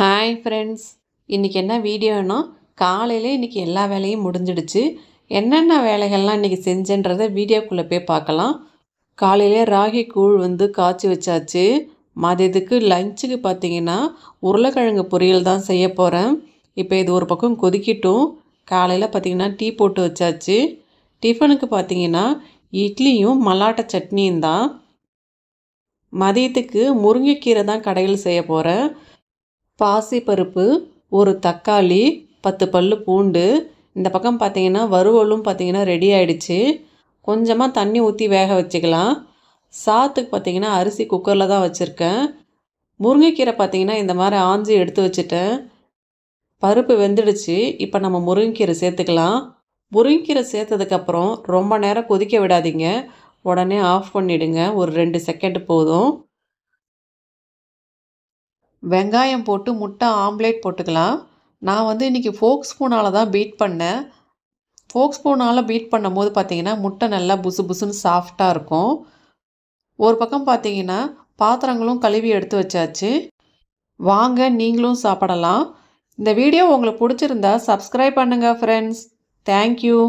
hi friends இன்றைக்கி என்ன வீடியோனா காலையிலே இன்றைக்கி எல்லா வேலையும் முடிஞ்சிடுச்சு என்னென்ன வேலைகள்லாம் இன்றைக்கி செஞ்சேன்றதை வீடியோக்குள்ளே போய் பார்க்கலாம் காலையிலே ராகி கூழ் வந்து காய்ச்சி வச்சாச்சு மதியத்துக்கு லஞ்சுக்கு பார்த்தீங்கன்னா உருளைக்கிழங்கு பொரியல் தான் செய்ய போகிறேன் இப்போ இது ஒரு பக்கம் கொதிக்கட்டும் காலையில் பார்த்திங்கன்னா டீ போட்டு வச்சாச்சு டிஃபனுக்கு பார்த்திங்கன்னா இட்லியும் மல்லாட்டை சட்னியும் தான் மதியத்துக்கு முருங்கைக்கீரை தான் கடையில் செய்ய போகிறேன் பாசிப்பருப்பு ஒரு தக்காளி பத்து பல் பூண்டு இந்த பக்கம் பார்த்தீங்கன்னா வறுவலும் பார்த்தீங்கன்னா ரெடி ஆகிடுச்சு கொஞ்சமாக தண்ணி ஊற்றி வேக வச்சுக்கலாம் சாத்துக்கு பார்த்திங்கன்னா அரிசி குக்கரில் தான் வச்சுருக்கேன் முருங்கைக்கீரை பார்த்திங்கன்னா இந்த மாதிரி ஆஞ்சி எடுத்து வச்சுட்டேன் பருப்பு வெந்துடுச்சு இப்போ நம்ம முருங்கைக்கீரை சேர்த்துக்கலாம் முருங்கைக்கீரை சேர்த்ததுக்கப்புறம் ரொம்ப நேரம் கொதிக்க விடாதீங்க உடனே ஆஃப் பண்ணிவிடுங்க ஒரு ரெண்டு செகண்ட் போதும் வெங்காயம் போட்டு முட்டை ஆம்லேட் போட்டுக்கலாம் நான் வந்து இன்றைக்கி ஃபோக் ஸ்பூனால் தான் பீட் பண்ணேன் ஃபோக் ஸ்பூனால் பீட் பண்ணும்போது பார்த்தீங்கன்னா முட்டை நல்லா புசு புசுன்னு சாஃப்டாக இருக்கும் ஒரு பக்கம் பார்த்தீங்கன்னா பாத்திரங்களும் கழுவி எடுத்து வச்சாச்சு வாங்க நீங்களும் சாப்பிடலாம் இந்த வீடியோ உங்களுக்கு பிடிச்சிருந்தா சப்ஸ்கிரைப் பண்ணுங்கள் ஃப்ரெண்ட்ஸ் தேங்க்யூ